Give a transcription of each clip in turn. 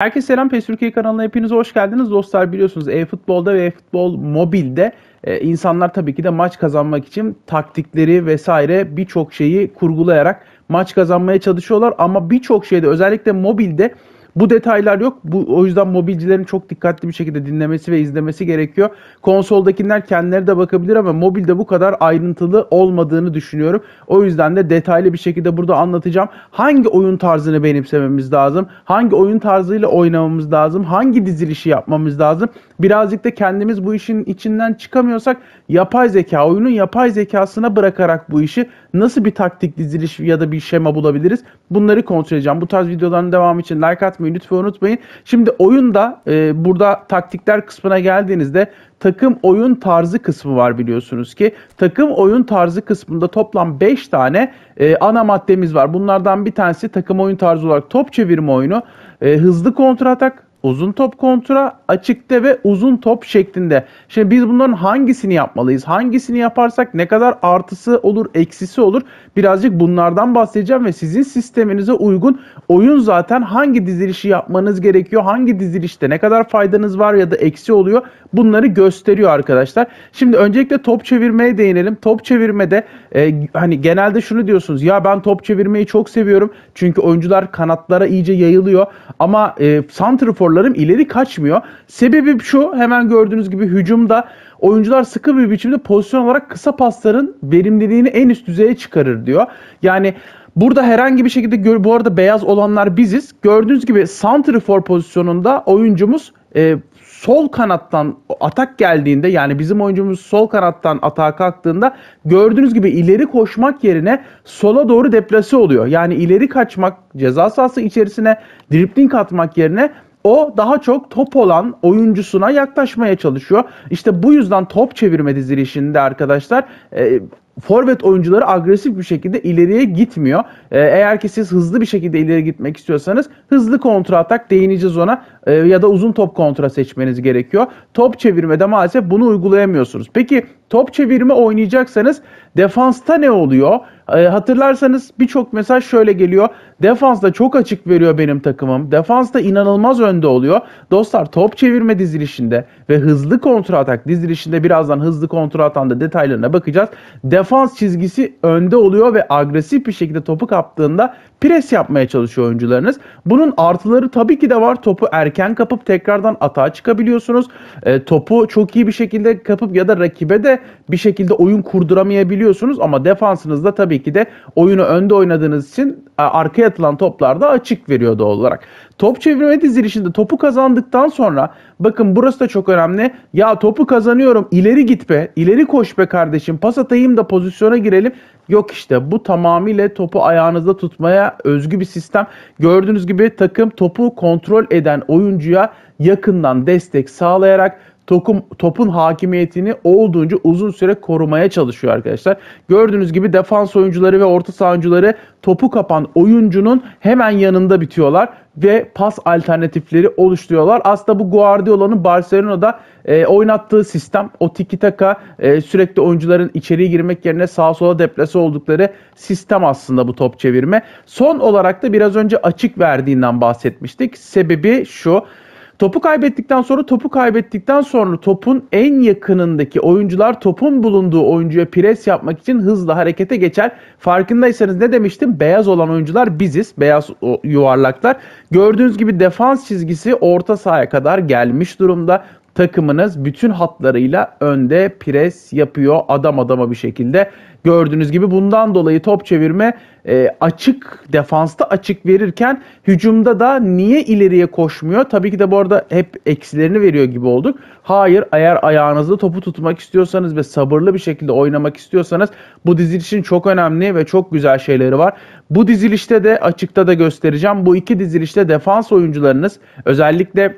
Herkese selam PES Türkiye kanalına hepiniz hoş geldiniz. Dostlar biliyorsunuz e-futbolda ve e-futbol mobilde e, insanlar tabii ki de maç kazanmak için taktikleri vesaire birçok şeyi kurgulayarak maç kazanmaya çalışıyorlar. Ama birçok şeyde özellikle mobilde bu detaylar yok. Bu o yüzden mobilcilerin çok dikkatli bir şekilde dinlemesi ve izlemesi gerekiyor. Konsoldakiler kendileri de bakabilir ama mobilde bu kadar ayrıntılı olmadığını düşünüyorum. O yüzden de detaylı bir şekilde burada anlatacağım. Hangi oyun tarzını benimsememiz lazım? Hangi oyun tarzıyla oynamamız lazım? Hangi dizilişi yapmamız lazım? birazcık da kendimiz bu işin içinden çıkamıyorsak yapay zeka, oyunun yapay zekasına bırakarak bu işi nasıl bir taktik diziliş ya da bir şema bulabiliriz? Bunları kontrol edeceğim. Bu tarz videoların devamı için like atmayı lütfen unutmayın. Şimdi oyunda e, burada taktikler kısmına geldiğinizde takım oyun tarzı kısmı var biliyorsunuz ki. Takım oyun tarzı kısmında toplam 5 tane e, ana maddemiz var. Bunlardan bir tanesi takım oyun tarzı olarak top çevirme oyunu, e, hızlı kontratak, uzun top kontra, açıkta ve uzun top şeklinde. Şimdi biz bunların hangisini yapmalıyız? Hangisini yaparsak ne kadar artısı olur, eksisi olur? Birazcık bunlardan bahsedeceğim ve sizin sisteminize uygun oyun zaten hangi dizilişi yapmanız gerekiyor? Hangi dizilişte ne kadar faydanız var ya da eksi oluyor? Bunları gösteriyor arkadaşlar. Şimdi öncelikle top çevirmeye değinelim. Top çevirmede e, hani genelde şunu diyorsunuz. Ya ben top çevirmeyi çok seviyorum. Çünkü oyuncular kanatlara iyice yayılıyor. Ama e, Santrafor skorlarım ileri kaçmıyor. Sebebi şu hemen gördüğünüz gibi hücumda oyuncular sıkı bir biçimde pozisyon olarak kısa pasların verimliliğini en üst düzeye çıkarır diyor. Yani Burada herhangi bir şekilde bu arada beyaz olanlar biziz. Gördüğünüz gibi santrifor pozisyonunda oyuncumuz e, sol kanattan atak geldiğinde yani bizim oyuncumuz sol kanattan atağa kalktığında gördüğünüz gibi ileri koşmak yerine sola doğru deplase oluyor. Yani ileri kaçmak ceza sahası içerisine dripling atmak yerine o daha çok top olan oyuncusuna yaklaşmaya çalışıyor. İşte bu yüzden top çevirme dizilişinde arkadaşlar e, forvet oyuncuları agresif bir şekilde ileriye gitmiyor. E, eğer ki siz hızlı bir şekilde ileri gitmek istiyorsanız hızlı kontra atak değineceğiz ona e, ya da uzun top kontra seçmeniz gerekiyor. Top çevirmede maalesef bunu uygulayamıyorsunuz. Peki top çevirme oynayacaksanız defansta ne oluyor? E, hatırlarsanız birçok mesaj şöyle geliyor. Defansta çok açık veriyor benim takımım. Defansta inanılmaz önde oluyor. Dostlar top çevirme dizilişinde ve hızlı kontratak dizilişinde birazdan hızlı kontratan da detaylarına bakacağız. Defans çizgisi önde oluyor ve agresif bir şekilde topu kaptığında pres yapmaya çalışıyor oyuncularınız. Bunun artıları tabii ki de var. Topu erken kapıp tekrardan atağa çıkabiliyorsunuz. E, topu çok iyi bir şekilde kapıp ya da rakibe de bir şekilde oyun kurduramayabiliyorsunuz ama defansınızda tabii ki de oyunu önde oynadığınız için arkaya atılan toplarda açık veriyor doğal olarak. Top çevirme dizilişinde topu kazandıktan sonra bakın burası da çok önemli. Ya topu kazanıyorum ileri git be ileri koş be kardeşim pas atayım da pozisyona girelim. Yok işte bu tamamıyla topu ayağınızda tutmaya özgü bir sistem. Gördüğünüz gibi takım topu kontrol eden oyuncuya yakından destek sağlayarak tokum, topun hakimiyetini olduğunca uzun süre korumaya çalışıyor arkadaşlar. Gördüğünüz gibi defans oyuncuları ve orta saha oyuncuları topu kapan oyuncunun hemen yanında bitiyorlar ve pas alternatifleri oluşturuyorlar. Aslında bu Guardiola'nın Barcelona'da e, oynattığı sistem o tiki taka e, sürekli oyuncuların içeriye girmek yerine sağa sola deplase oldukları sistem aslında bu top çevirme. Son olarak da biraz önce açık verdiğinden bahsetmiştik. Sebebi şu Topu kaybettikten sonra topu kaybettikten sonra topun en yakınındaki oyuncular topun bulunduğu oyuncuya pres yapmak için hızlı harekete geçer. Farkındaysanız ne demiştim? Beyaz olan oyuncular biziz. Beyaz yuvarlaklar. Gördüğünüz gibi defans çizgisi orta sahaya kadar gelmiş durumda takımınız bütün hatlarıyla önde pres yapıyor adam adama bir şekilde. Gördüğünüz gibi bundan dolayı top çevirme e, açık defansta açık verirken hücumda da niye ileriye koşmuyor? Tabii ki de bu arada hep eksilerini veriyor gibi olduk. Hayır eğer ayağınızda topu tutmak istiyorsanız ve sabırlı bir şekilde oynamak istiyorsanız bu dizilişin çok önemli ve çok güzel şeyleri var. Bu dizilişte de açıkta da göstereceğim. Bu iki dizilişte defans oyuncularınız özellikle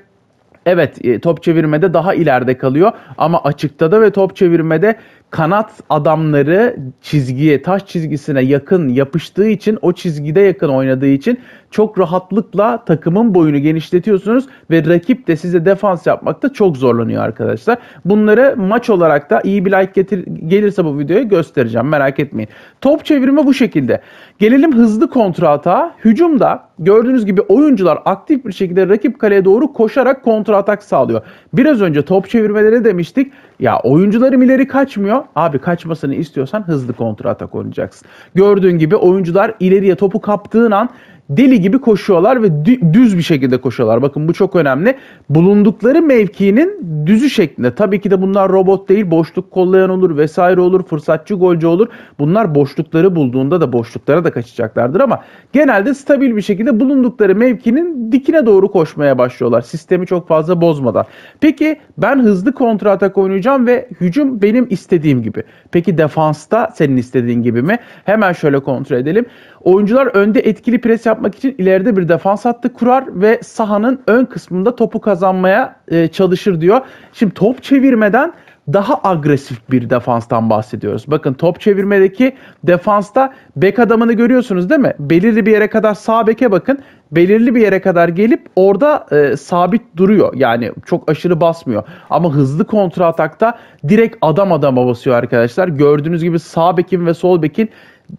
Evet e, top çevirmede daha ileride kalıyor ama açıkta da ve top çevirmede kanat adamları çizgiye, taş çizgisine yakın yapıştığı için, o çizgide yakın oynadığı için çok rahatlıkla takımın boyunu genişletiyorsunuz ve rakip de size defans yapmakta çok zorlanıyor arkadaşlar. Bunları maç olarak da iyi bir like getir, gelirse bu videoya göstereceğim merak etmeyin. Top çevirme bu şekilde. Gelelim hızlı kontrata. Hücumda gördüğünüz gibi oyuncular aktif bir şekilde rakip kaleye doğru koşarak kontratak sağlıyor. Biraz önce top çevirmeleri demiştik. Ya oyuncularım ileri kaçmıyor. Abi kaçmasını istiyorsan hızlı kontra konacaksın. Gördüğün gibi oyuncular ileriye topu kaptığın an deli gibi koşuyorlar ve düz bir şekilde koşuyorlar. Bakın bu çok önemli. Bulundukları mevkinin düzü şeklinde. Tabii ki de bunlar robot değil. Boşluk kollayan olur vesaire olur. Fırsatçı golcü olur. Bunlar boşlukları bulduğunda da boşluklara da kaçacaklardır ama genelde stabil bir şekilde bulundukları mevkinin dikine doğru koşmaya başlıyorlar. Sistemi çok fazla bozmadan. Peki ben hızlı kontratak oynayacağım ve hücum benim istediğim gibi. Peki defansta senin istediğin gibi mi? Hemen şöyle kontrol edelim. Oyuncular önde etkili pres yapmak yapmak için ileride bir defans hattı kurar ve sahanın ön kısmında topu kazanmaya e, çalışır diyor. Şimdi top çevirmeden daha agresif bir defanstan bahsediyoruz. Bakın top çevirmedeki defansta bek adamını görüyorsunuz değil mi? Belirli bir yere kadar sağ beke bakın. Belirli bir yere kadar gelip orada e, sabit duruyor. Yani çok aşırı basmıyor. Ama hızlı kontra atakta direkt adam adama basıyor arkadaşlar. Gördüğünüz gibi sağ bekin ve sol bekin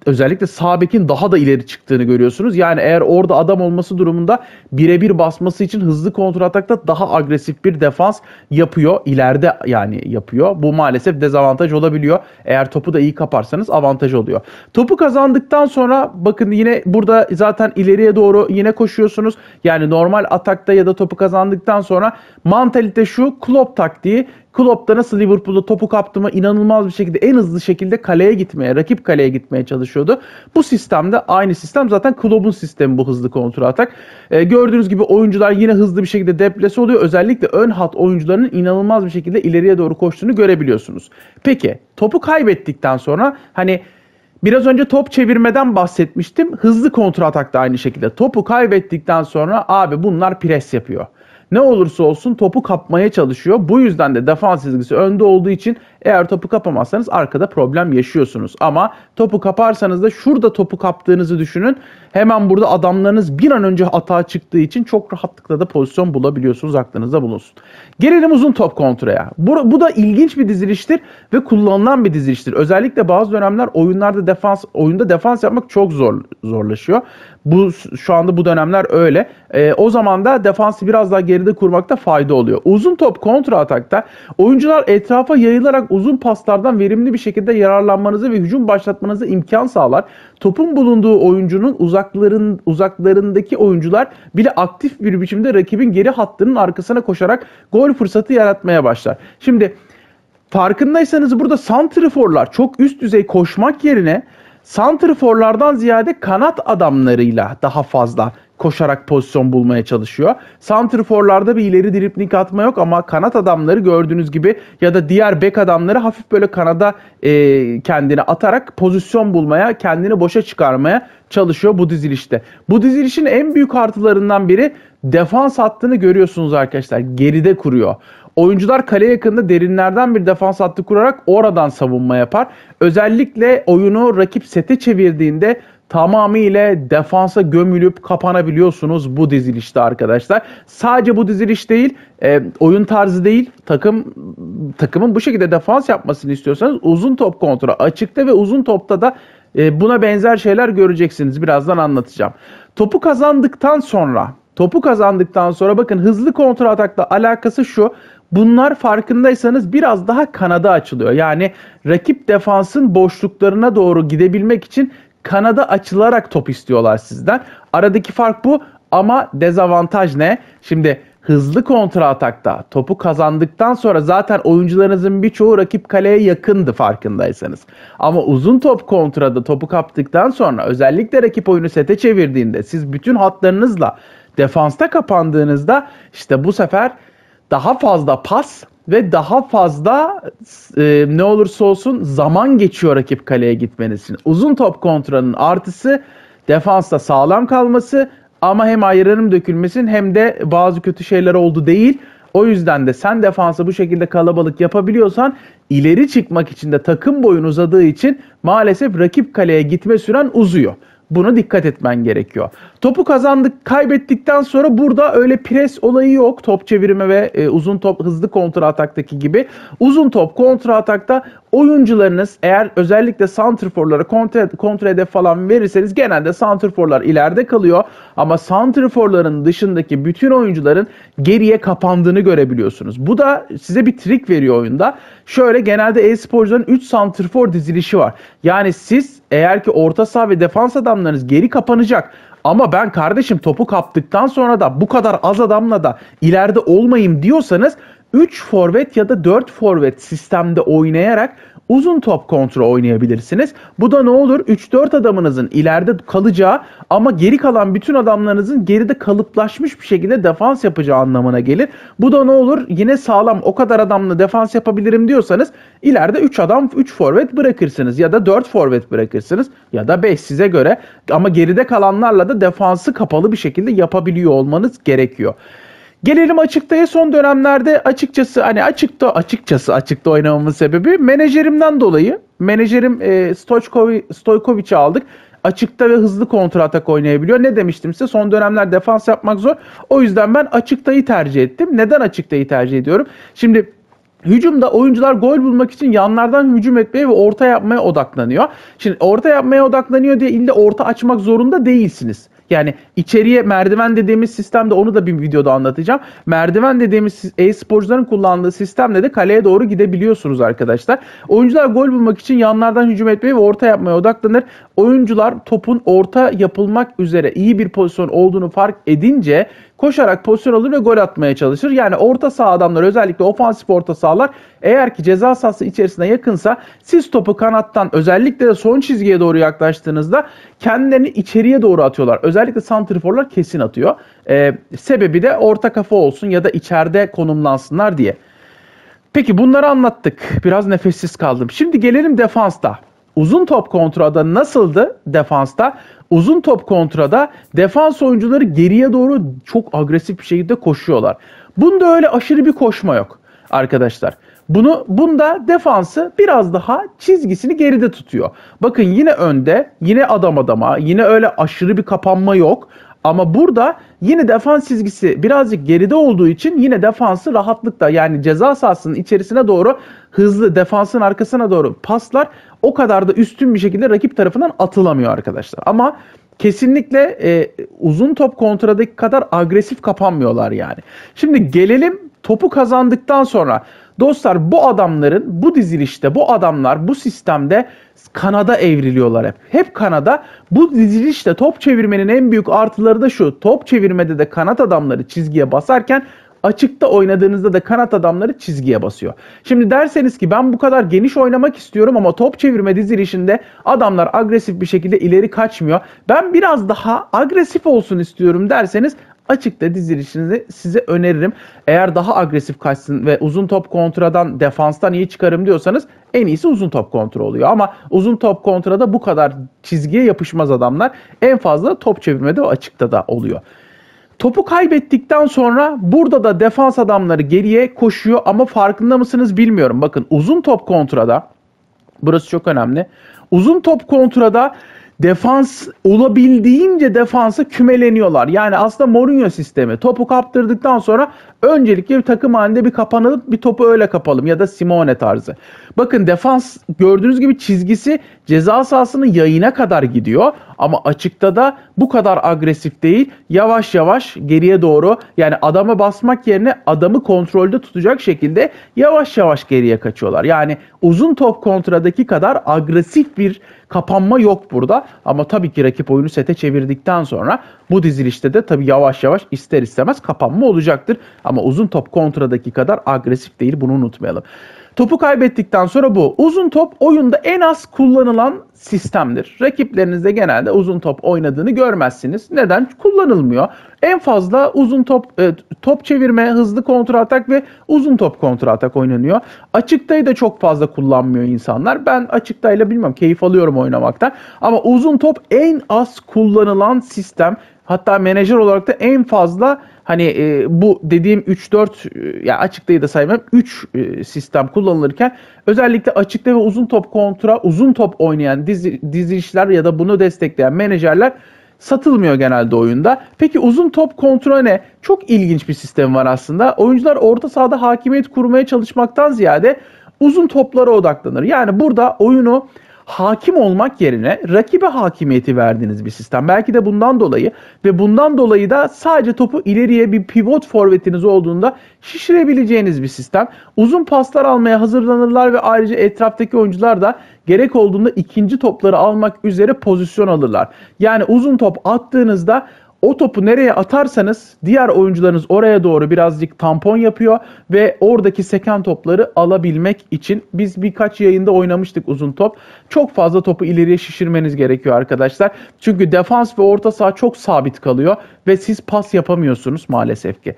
özellikle sabekin daha da ileri çıktığını görüyorsunuz. Yani eğer orada adam olması durumunda birebir basması için hızlı kontratakta daha agresif bir defans yapıyor. ileride yani yapıyor. Bu maalesef dezavantaj olabiliyor. Eğer topu da iyi kaparsanız avantaj oluyor. Topu kazandıktan sonra bakın yine burada zaten ileriye doğru yine koşuyorsunuz. Yani normal atakta ya da topu kazandıktan sonra mantalite şu Klopp taktiği Klopp da nasıl Liverpool'da topu kaptı mı inanılmaz bir şekilde en hızlı şekilde kaleye gitmeye, rakip kaleye gitmeye çalışıyordu. Bu sistemde aynı sistem zaten Klopp'un sistemi bu hızlı kontrol atak. E, gördüğünüz gibi oyuncular yine hızlı bir şekilde deplase oluyor. Özellikle ön hat oyuncularının inanılmaz bir şekilde ileriye doğru koştuğunu görebiliyorsunuz. Peki topu kaybettikten sonra hani Biraz önce top çevirmeden bahsetmiştim. Hızlı kontra atak aynı şekilde. Topu kaybettikten sonra abi bunlar pres yapıyor ne olursa olsun topu kapmaya çalışıyor. Bu yüzden de defans çizgisi önde olduğu için eğer topu kapamazsanız arkada problem yaşıyorsunuz. Ama topu kaparsanız da şurada topu kaptığınızı düşünün. Hemen burada adamlarınız bir an önce hata çıktığı için çok rahatlıkla da pozisyon bulabiliyorsunuz. Aklınızda bulunsun. Gelelim uzun top kontraya. Bu, bu da ilginç bir diziliştir ve kullanılan bir diziliştir. Özellikle bazı dönemler oyunlarda defans oyunda defans yapmak çok zor zorlaşıyor. Bu şu anda bu dönemler öyle. E, o zaman da defansı biraz daha geride kurmakta fayda oluyor. Uzun top kontra atakta oyuncular etrafa yayılarak uzun paslardan verimli bir şekilde yararlanmanızı ve hücum başlatmanızı imkan sağlar. Topun bulunduğu oyuncunun uzakların uzaklarındaki oyuncular bile aktif bir biçimde rakibin geri hattının arkasına koşarak gol fırsatı yaratmaya başlar. Şimdi farkındaysanız burada santriforlar çok üst düzey koşmak yerine santriforlardan ziyade kanat adamlarıyla daha fazla koşarak pozisyon bulmaya çalışıyor. Santriforlarda bir ileri dripling atma yok ama kanat adamları gördüğünüz gibi ya da diğer bek adamları hafif böyle kanada e, kendini atarak pozisyon bulmaya, kendini boşa çıkarmaya çalışıyor bu dizilişte. Bu dizilişin en büyük artılarından biri defans hattını görüyorsunuz arkadaşlar. Geride kuruyor. Oyuncular kale yakında derinlerden bir defans hattı kurarak oradan savunma yapar. Özellikle oyunu rakip sete çevirdiğinde tamamıyla defansa gömülüp kapanabiliyorsunuz bu dizilişte arkadaşlar. Sadece bu diziliş değil, e, oyun tarzı değil, takım takımın bu şekilde defans yapmasını istiyorsanız uzun top kontrolü açıkta ve uzun topta da e, buna benzer şeyler göreceksiniz. Birazdan anlatacağım. Topu kazandıktan sonra, topu kazandıktan sonra bakın hızlı kontrol atakla alakası şu. Bunlar farkındaysanız biraz daha kanada açılıyor. Yani rakip defansın boşluklarına doğru gidebilmek için Kanada açılarak top istiyorlar sizden. Aradaki fark bu ama dezavantaj ne? Şimdi hızlı kontra atakta topu kazandıktan sonra zaten oyuncularınızın birçoğu rakip kaleye yakındı farkındaysanız. Ama uzun top kontrada topu kaptıktan sonra özellikle rakip oyunu sete çevirdiğinde siz bütün hatlarınızla defansta kapandığınızda işte bu sefer daha fazla pas ve daha fazla e, ne olursa olsun zaman geçiyor rakip kaleye gitmenizin. Uzun top kontrolünün artısı defansta sağlam kalması ama hem ayranım dökülmesin hem de bazı kötü şeyler oldu değil. O yüzden de sen defansa bu şekilde kalabalık yapabiliyorsan ileri çıkmak için de takım boyun uzadığı için maalesef rakip kaleye gitme süren uzuyor. Buna dikkat etmen gerekiyor. Topu kazandık, kaybettikten sonra burada öyle pres olayı yok. Top çevirme ve e, uzun top hızlı kontra ataktaki gibi. Uzun top kontra atakta oyuncularınız eğer özellikle santrforlara kontra, hedef falan verirseniz genelde santrforlar ileride kalıyor. Ama santrforların dışındaki bütün oyuncuların geriye kapandığını görebiliyorsunuz. Bu da size bir trik veriyor oyunda. Şöyle genelde e-sporcuların 3 santrfor dizilişi var. Yani siz eğer ki orta saha ve defans adamlarınız geri kapanacak. Ama ben kardeşim topu kaptıktan sonra da bu kadar az adamla da ileride olmayayım diyorsanız 3 forvet ya da 4 forvet sistemde oynayarak uzun top kontrol oynayabilirsiniz. Bu da ne olur? 3-4 adamınızın ileride kalacağı ama geri kalan bütün adamlarınızın geride kalıplaşmış bir şekilde defans yapacağı anlamına gelir. Bu da ne olur? Yine sağlam o kadar adamla defans yapabilirim diyorsanız ileride 3 adam 3 forvet bırakırsınız ya da 4 forvet bırakırsınız ya da 5 size göre ama geride kalanlarla da defansı kapalı bir şekilde yapabiliyor olmanız gerekiyor. Gelelim açıktaya son dönemlerde açıkçası hani açıkta açıkçası açıkta oynamamın sebebi menajerimden dolayı. Menajerim e, Stojkovic'i aldık. Açıkta ve hızlı kontratak oynayabiliyor. Ne demiştim size son dönemler defans yapmak zor. O yüzden ben açıktayı tercih ettim. Neden açıktayı tercih ediyorum? Şimdi Hücumda oyuncular gol bulmak için yanlardan hücum etmeye ve orta yapmaya odaklanıyor. Şimdi orta yapmaya odaklanıyor diye illa orta açmak zorunda değilsiniz. Yani içeriye merdiven dediğimiz sistemde onu da bir videoda anlatacağım. Merdiven dediğimiz e-sporcuların kullandığı sistemle de kaleye doğru gidebiliyorsunuz arkadaşlar. Oyuncular gol bulmak için yanlardan hücum etmeye ve orta yapmaya odaklanır oyuncular topun orta yapılmak üzere iyi bir pozisyon olduğunu fark edince koşarak pozisyon alır ve gol atmaya çalışır. Yani orta saha adamlar özellikle ofansif orta sahalar eğer ki ceza sahası içerisine yakınsa siz topu kanattan özellikle de son çizgiye doğru yaklaştığınızda kendilerini içeriye doğru atıyorlar. Özellikle santriforlar kesin atıyor. Ee, sebebi de orta kafa olsun ya da içeride konumlansınlar diye. Peki bunları anlattık. Biraz nefessiz kaldım. Şimdi gelelim defansta uzun top kontrada nasıldı defansta? Uzun top kontrada defans oyuncuları geriye doğru çok agresif bir şekilde koşuyorlar. Bunda öyle aşırı bir koşma yok arkadaşlar. Bunu bunda defansı biraz daha çizgisini geride tutuyor. Bakın yine önde, yine adam adama, yine öyle aşırı bir kapanma yok ama burada yine defans çizgisi birazcık geride olduğu için yine defansı rahatlıkla yani ceza sahasının içerisine doğru hızlı defansın arkasına doğru paslar o kadar da üstün bir şekilde rakip tarafından atılamıyor arkadaşlar. Ama kesinlikle e, uzun top kontradaki kadar agresif kapanmıyorlar yani. Şimdi gelelim topu kazandıktan sonra Dostlar bu adamların bu dizilişte bu adamlar bu sistemde Kanada evriliyorlar hep. Hep Kanada bu dizilişte top çevirmenin en büyük artıları da şu. Top çevirmede de kanat adamları çizgiye basarken açıkta oynadığınızda da kanat adamları çizgiye basıyor. Şimdi derseniz ki ben bu kadar geniş oynamak istiyorum ama top çevirme dizilişinde adamlar agresif bir şekilde ileri kaçmıyor. Ben biraz daha agresif olsun istiyorum derseniz açıkta dizilişinizi size öneririm. Eğer daha agresif kaçsın ve uzun top kontradan defanstan iyi çıkarım diyorsanız en iyisi uzun top kontra oluyor. Ama uzun top kontrada bu kadar çizgiye yapışmaz adamlar. En fazla top çevirmede o açıkta da oluyor. Topu kaybettikten sonra burada da defans adamları geriye koşuyor ama farkında mısınız bilmiyorum. Bakın uzun top kontrada burası çok önemli. Uzun top kontrada defans olabildiğince defansa kümeleniyorlar. Yani aslında Mourinho sistemi. Topu kaptırdıktan sonra öncelikle bir takım halinde bir kapanılıp bir topu öyle kapalım ya da Simone tarzı. Bakın defans gördüğünüz gibi çizgisi Ceza sahasının yayına kadar gidiyor ama açıkta da bu kadar agresif değil. Yavaş yavaş geriye doğru yani adama basmak yerine adamı kontrolde tutacak şekilde yavaş yavaş geriye kaçıyorlar. Yani uzun top kontradaki kadar agresif bir kapanma yok burada. Ama tabii ki rakip oyunu sete çevirdikten sonra bu dizilişte de tabii yavaş yavaş ister istemez kapanma olacaktır. Ama uzun top kontradaki kadar agresif değil bunu unutmayalım. Topu kaybettikten sonra bu. Uzun top oyunda en az kullanılan sistemdir. Rakiplerinizde genelde uzun top oynadığını görmezsiniz. Neden? Kullanılmıyor. En fazla uzun top e, top çevirme, hızlı kontratak ve uzun top kontratak oynanıyor. Açıktayı da çok fazla kullanmıyor insanlar. Ben açıktayla bilmem keyif alıyorum oynamaktan. Ama uzun top en az kullanılan sistem Hatta menajer olarak da en fazla hani e, bu dediğim 3-4 e, ya açıklayı da saymam 3 e, sistem kullanılırken özellikle açıkta ve uzun top kontra uzun top oynayan dizi, dizilişler ya da bunu destekleyen menajerler satılmıyor genelde oyunda. Peki uzun top kontra ne? Çok ilginç bir sistem var aslında. Oyuncular orta sahada hakimiyet kurmaya çalışmaktan ziyade uzun toplara odaklanır. Yani burada oyunu hakim olmak yerine rakibe hakimiyeti verdiğiniz bir sistem. Belki de bundan dolayı ve bundan dolayı da sadece topu ileriye bir pivot forvetiniz olduğunda şişirebileceğiniz bir sistem. Uzun paslar almaya hazırlanırlar ve ayrıca etraftaki oyuncular da gerek olduğunda ikinci topları almak üzere pozisyon alırlar. Yani uzun top attığınızda o topu nereye atarsanız diğer oyuncularınız oraya doğru birazcık tampon yapıyor ve oradaki seken topları alabilmek için biz birkaç yayında oynamıştık uzun top. Çok fazla topu ileriye şişirmeniz gerekiyor arkadaşlar. Çünkü defans ve orta saha çok sabit kalıyor ve siz pas yapamıyorsunuz maalesef ki.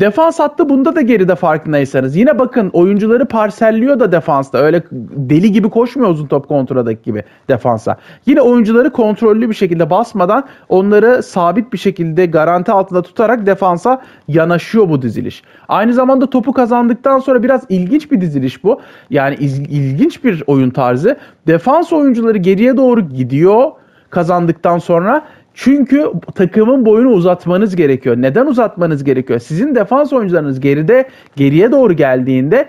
Defans attı, bunda da geride farkındaysanız. Yine bakın oyuncuları parselliyor da defansta. Öyle deli gibi koşmuyor uzun top kontradaki gibi defansa. Yine oyuncuları kontrollü bir şekilde basmadan onları sabit bir şekilde garanti altında tutarak defansa yanaşıyor bu diziliş. Aynı zamanda topu kazandıktan sonra biraz ilginç bir diziliş bu. Yani ilginç bir oyun tarzı. Defans oyuncuları geriye doğru gidiyor kazandıktan sonra çünkü takımın boyunu uzatmanız gerekiyor. Neden uzatmanız gerekiyor? Sizin defans oyuncularınız geride geriye doğru geldiğinde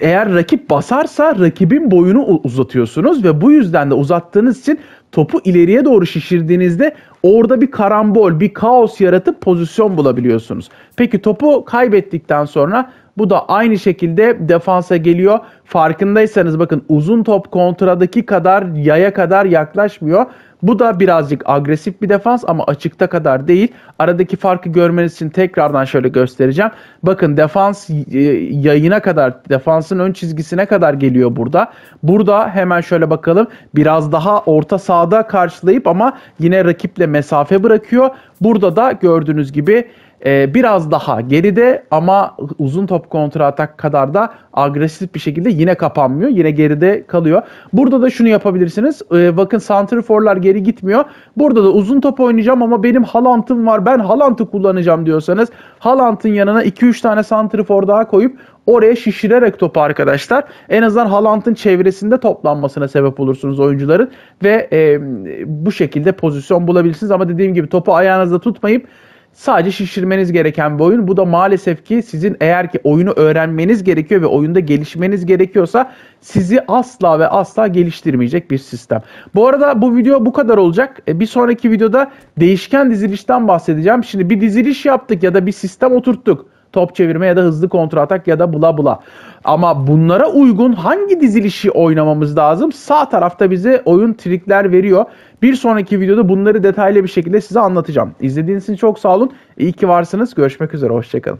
eğer rakip basarsa rakibin boyunu uzatıyorsunuz ve bu yüzden de uzattığınız için topu ileriye doğru şişirdiğinizde orada bir karambol, bir kaos yaratıp pozisyon bulabiliyorsunuz. Peki topu kaybettikten sonra bu da aynı şekilde defansa geliyor. Farkındaysanız bakın uzun top kontradaki kadar yaya kadar yaklaşmıyor. Bu da birazcık agresif bir defans ama açıkta kadar değil. Aradaki farkı görmeniz için tekrardan şöyle göstereceğim. Bakın defans e, yayına kadar, defansın ön çizgisine kadar geliyor burada. Burada hemen şöyle bakalım. Biraz daha orta sahada karşılayıp ama yine rakiple mesafe bırakıyor. Burada da gördüğünüz gibi ee, biraz daha geride ama uzun top atak kadar da agresif bir şekilde yine kapanmıyor. Yine geride kalıyor. Burada da şunu yapabilirsiniz. E, bakın santriforlar geri gitmiyor. Burada da uzun top oynayacağım ama benim Haaland'ım var. Ben Haaland'ı kullanacağım diyorsanız Haaland'ın yanına 2-3 tane santrifor daha koyup oraya şişirerek topu arkadaşlar en azından Haaland'ın çevresinde toplanmasına sebep olursunuz oyuncuların ve e, bu şekilde pozisyon bulabilirsiniz ama dediğim gibi topu ayağınızda tutmayıp Sadece şişirmeniz gereken bir oyun. Bu da maalesef ki sizin eğer ki oyunu öğrenmeniz gerekiyor ve oyunda gelişmeniz gerekiyorsa sizi asla ve asla geliştirmeyecek bir sistem. Bu arada bu video bu kadar olacak. E, bir sonraki videoda değişken dizilişten bahsedeceğim. Şimdi bir diziliş yaptık ya da bir sistem oturttuk top çevirme ya da hızlı atak ya da bula bula. Ama bunlara uygun hangi dizilişi oynamamız lazım? Sağ tarafta bize oyun trikler veriyor. Bir sonraki videoda bunları detaylı bir şekilde size anlatacağım. İzlediğiniz için çok sağ olun. İyi ki varsınız. Görüşmek üzere. Hoşçakalın.